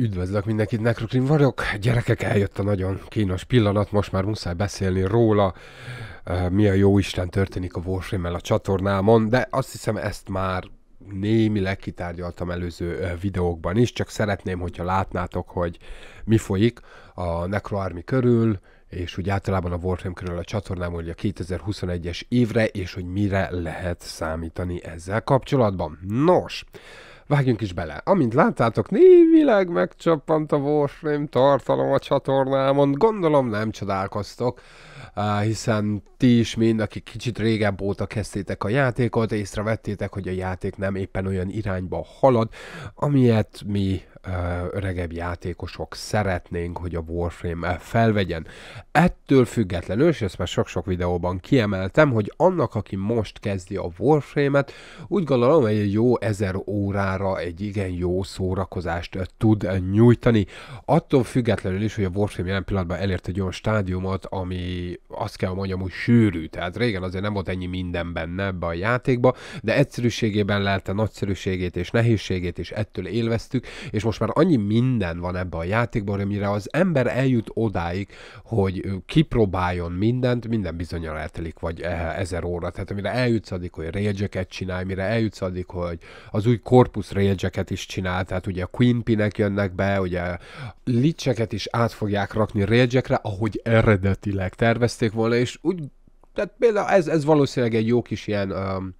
Üdvözlök mindenkit, Nekrokrim vagyok. Gyerekek, eljött a nagyon kínos pillanat, most már muszáj beszélni róla, mi a jó Isten történik a warframe a csatornámon, de azt hiszem ezt már némileg kitárgyaltam előző videókban is, csak szeretném, hogyha látnátok, hogy mi folyik a Necro Army körül, és úgy általában a Warframe körül a csatornám, hogy a 2021-es évre, és hogy mire lehet számítani ezzel kapcsolatban. Nos, vágjunk is bele. Amint láttátok, névileg megcsappant a Warframe tartalom a csatornámon, gondolom nem csodálkoztok, hiszen ti is mind, akik kicsit régebb óta kezdtétek a játékot, észrevettétek, hogy a játék nem éppen olyan irányba halad, amilyet mi öregebb játékosok szeretnénk, hogy a Warframe felvegyen. Ettől függetlenül, és ezt már sok-sok videóban kiemeltem, hogy annak, aki most kezdi a Warframe-et, úgy gondolom, hogy egy jó ezer órára egy igen jó szórakozást tud nyújtani. Attól függetlenül is, hogy a Warframe jelen pillanatban elért egy olyan stádiumot, ami azt kell mondjam, hogy sűrű. Tehát régen azért nem volt ennyi minden benne ebbe a játékba, de egyszerűségében a nagyszerűségét és nehézségét, és ettől élveztük, és most már annyi minden van ebbe a játékban, amire az ember eljut odáig, hogy kipróbáljon mindent, minden bizonyal eltelik, vagy e, ezer óra. Tehát amire eljutsz addig, hogy railjacket csinálj, mire eljutsz addig, hogy az új korpusz railjacket is csinál, tehát ugye a Queen pinek jönnek be, ugye licseket is át fogják rakni railjackre, ahogy eredetileg tervezték volna, és úgy, tehát például ez, ez valószínűleg egy jó kis ilyen um,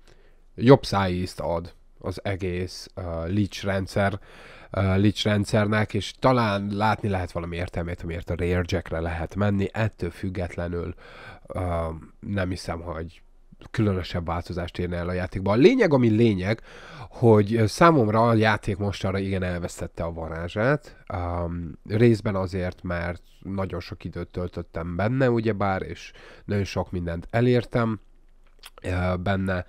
jobb szájízt ad az egész uh, Leech rendszer, uh, Leech rendszernek, és talán látni lehet valami értelmét, amiért a Rare Jackre lehet menni, ettől függetlenül uh, nem hiszem, hogy különösebb változást érne el a játékban. A lényeg, ami lényeg, hogy számomra a játék mostanra igen elvesztette a varázsát. Um, részben azért, mert nagyon sok időt töltöttem benne, ugyebár, és nagyon sok mindent elértem uh, benne. Uh,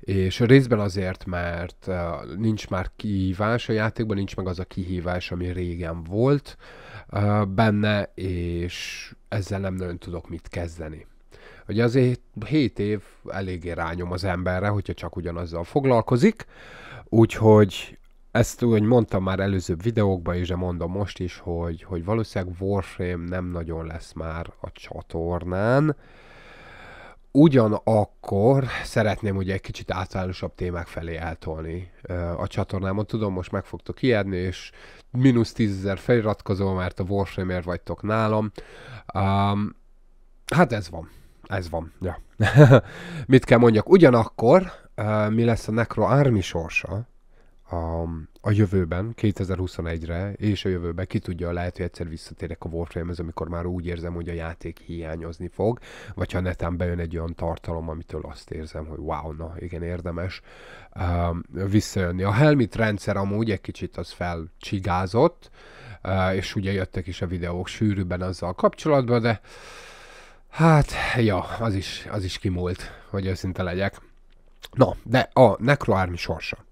és részben azért, mert eh, nincs már kihívás a játékban, nincs meg az a kihívás, ami régen volt eh, benne, és ezzel nem nagyon tudok mit kezdeni. Ugye azért 7 év eléggé rányom az emberre, hogyha csak ugyanazzal foglalkozik, úgyhogy ezt úgy mondtam már előzőbb videókban és mondom most is, hogy, hogy valószínűleg Warframe nem nagyon lesz már a csatornán. Uh, Ugyanakkor szeretném ugye egy kicsit általánosabb témák felé eltolni a csatornámon. Tudom, most meg fogtok ijedni, és mínusz tízezer feliratkozó, mert a warframe vagytok nálam. Um, hát ez van. Ez van, ja. Mit kell mondjak? Ugyanakkor uh, mi lesz a Necro Army sorsa, a, a jövőben, 2021-re és a jövőben, ki tudja, lehet, hogy egyszer visszatérek a Warframe-hez, amikor már úgy érzem, hogy a játék hiányozni fog, vagy ha netán bejön egy olyan tartalom, amitől azt érzem, hogy wow, na igen, érdemes uh, visszajönni. A Helmit rendszer amúgy egy kicsit az felcsigázott, uh, és ugye jöttek is a videók sűrűbben azzal kapcsolatban, de hát, ja, az is, az is kimúlt, hogy őszinte legyek. Na, de a Necro Army sorsa.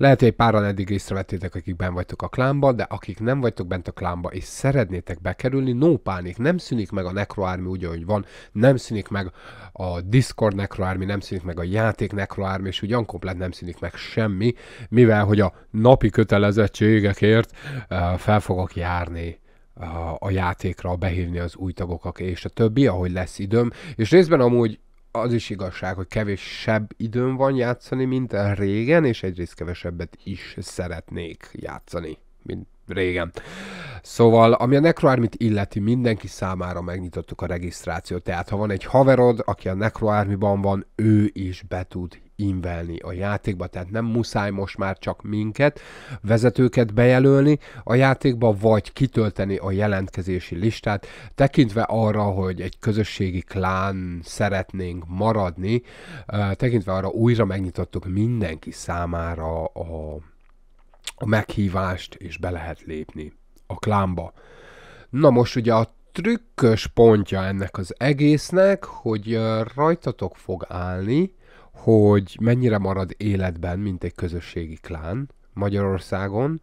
Lehet, hogy egy páran eddig észrevettétek, akik ben vagytok a klámba, de akik nem vagytok bent a klámba és szeretnétek bekerülni, no pánik, nem szűnik meg a nekroármi úgy, ahogy van, nem szűnik meg a Discord nekroármi, nem szűnik meg a játék nekroármi, és ugyan komplet nem szűnik meg semmi, mivel hogy a napi kötelezettségekért fel fogok járni a játékra behívni az új tagokat és a többi, ahogy lesz időm, és részben amúgy az is igazság, hogy kevésebb időm van játszani, mint régen, és egyrészt kevesebbet is szeretnék játszani, mint régen. Szóval, ami a Necroarmit illeti, mindenki számára megnyitottuk a regisztrációt, tehát ha van egy haverod, aki a Necroarmiban van, ő is be tud invelni a játékba, tehát nem muszáj most már csak minket, vezetőket bejelölni a játékba, vagy kitölteni a jelentkezési listát, tekintve arra, hogy egy közösségi klán szeretnénk maradni, tekintve arra újra megnyitottuk mindenki számára a, a meghívást, és be lehet lépni a klánba. Na most ugye a trükkös pontja ennek az egésznek, hogy rajtatok fog állni hogy mennyire marad életben, mint egy közösségi klán Magyarországon,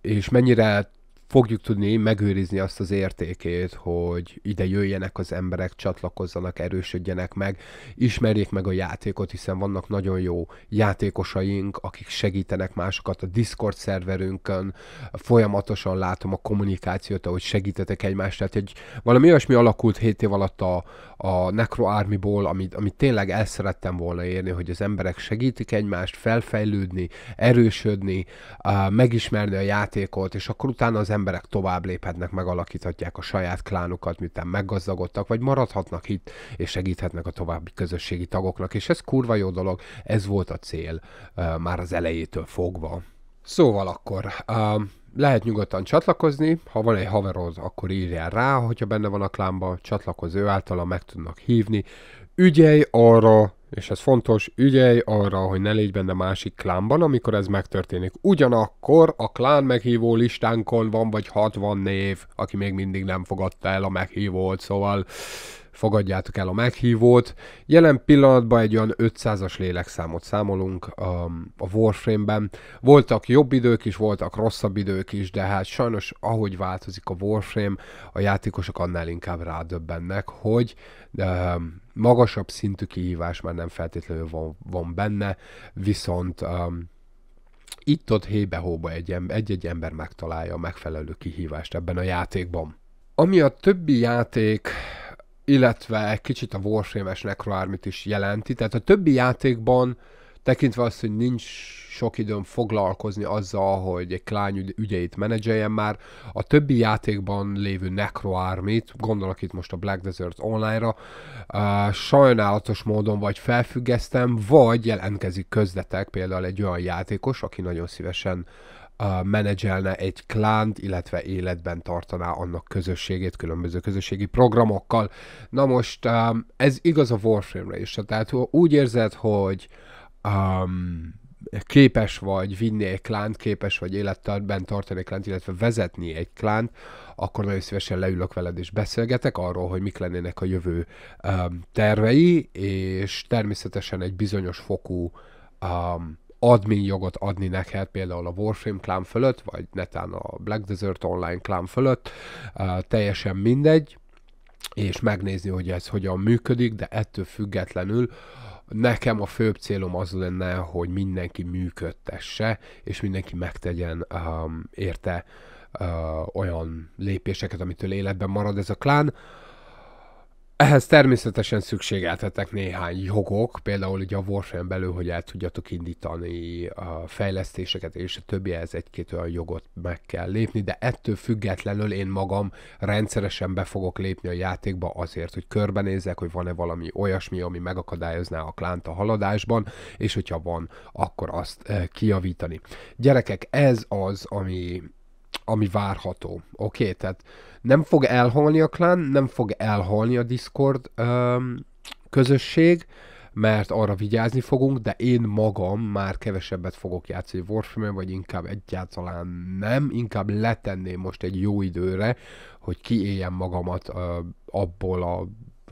és mennyire fogjuk tudni megőrizni azt az értékét, hogy ide jöjjenek az emberek, csatlakozzanak, erősödjenek meg, ismerjék meg a játékot, hiszen vannak nagyon jó játékosaink, akik segítenek másokat a Discord szerverünkön, folyamatosan látom a kommunikációt, ahogy segítetek egymást, tehát egy, valami olyasmi alakult 7 év alatt a, a Necro Army-ból, amit, amit tényleg el szerettem volna érni, hogy az emberek segítik egymást felfejlődni, erősödni, megismerni a játékot, és akkor utána az emberek tovább léphetnek, megalakíthatják a saját klánukat, miután meggazdagodtak, vagy maradhatnak itt, és segíthetnek a további közösségi tagoknak, és ez kurva jó dolog, ez volt a cél már az elejétől fogva. Szóval akkor, lehet nyugodtan csatlakozni, ha van egy haverod, akkor írjál rá, hogyha benne van a klámba, csatlakoz ő általa, meg tudnak hívni. Ügyelj arra, és ez fontos, ügyelj arra, hogy ne légy benne másik klánban, amikor ez megtörténik. Ugyanakkor a klán meghívó listánkon van vagy 60 név, aki még mindig nem fogadta el a meghívót, szóval fogadjátok el a meghívót. Jelen pillanatban egy olyan 500-as lélekszámot számolunk a, a Warframe-ben. Voltak jobb idők is, voltak rosszabb idők is, de hát sajnos ahogy változik a Warframe, a játékosok annál inkább rádöbbennek, hogy de, magasabb szintű kihívás már nem feltétlenül van, van benne, viszont um, itt-ott hébe-hóba egy-egy ember megtalálja a megfelelő kihívást ebben a játékban. Ami a többi játék illetve egy kicsit a Warframe-es Necroarmit is jelenti. Tehát a többi játékban, tekintve azt, hogy nincs sok időm foglalkozni azzal, hogy egy klány ügyeit menedzseljem már, a többi játékban lévő Necroarmit, gondolok itt most a Black Desert Online-ra, uh, sajnálatos módon vagy felfüggesztem, vagy jelentkezik közletek például egy olyan játékos, aki nagyon szívesen menedzselne egy klánt, illetve életben tartaná annak közösségét különböző közösségi programokkal. Na most um, ez igaz a Warframe-re is, tehát úgy érzed, hogy um, képes vagy vinni egy klánt, képes vagy életben tartani egy klánt, illetve vezetni egy klánt, akkor nagyon szívesen leülök veled és beszélgetek arról, hogy mik lennének a jövő um, tervei, és természetesen egy bizonyos fokú um, admin jogot adni neked például a Warframe klám fölött, vagy netán a Black Desert Online klám fölött, teljesen mindegy, és megnézni, hogy ez hogyan működik, de ettől függetlenül nekem a főbb célom az lenne, hogy mindenki működtesse, és mindenki megtegyen um, érte uh, olyan lépéseket, amitől életben marad ez a klán. Uh, ehhez természetesen szükségeltetek néhány jogok, például ugye a Warframe belül, hogy el tudjatok indítani a fejlesztéseket, és a többi, ez egy-két olyan jogot meg kell lépni, de ettől függetlenül én magam rendszeresen be fogok lépni a játékba azért, hogy körbenézzek, hogy van-e valami olyasmi, ami megakadályozná a klánt a haladásban, és hogyha van, akkor azt eh, kiavítani. Gyerekek, ez az, ami ami várható. Oké, okay, tehát nem fog elhalni a klán, nem fog elhalni a Discord um, közösség, mert arra vigyázni fogunk, de én magam már kevesebbet fogok játszani warframe vagy inkább egyáltalán nem, inkább letenném most egy jó időre, hogy kiéljem magamat uh, abból a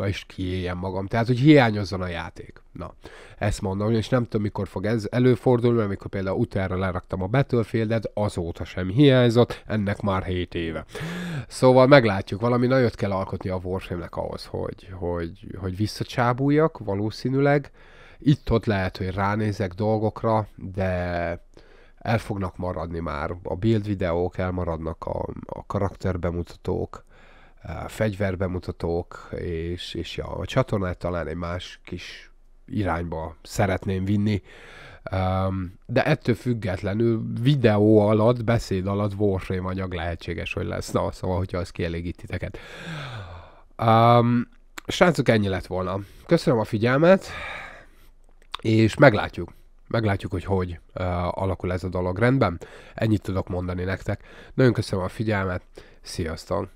és kiéljen magam. Tehát, hogy hiányozzon a játék. Na, ezt mondom, és nem tudom, mikor fog ez előfordulni, mert amikor például utára leraktam a Battlefieldet, azóta sem hiányzott, ennek már 7 éve. Szóval meglátjuk, valami nagyot kell alkotni a Warframe-nek ahhoz, hogy, hogy, hogy visszacsábuljak valószínűleg. Itt-ott lehet, hogy ránézek dolgokra, de el fognak maradni már. A build videók elmaradnak, a, a karakterbemutatók, fegyverbemutatók, és, és ja, a csatornát talán egy más kis irányba szeretném vinni. De ettől függetlenül videó alatt, beszéd alatt Warframe anyag lehetséges, hogy lesz. Na, szóval, hogyha az kielégít titeket. Um, srácok, ennyi lett volna. Köszönöm a figyelmet, és meglátjuk. Meglátjuk, hogy hogy uh, alakul ez a dolog. Rendben? Ennyit tudok mondani nektek. Nagyon köszönöm a figyelmet. Sziasztok!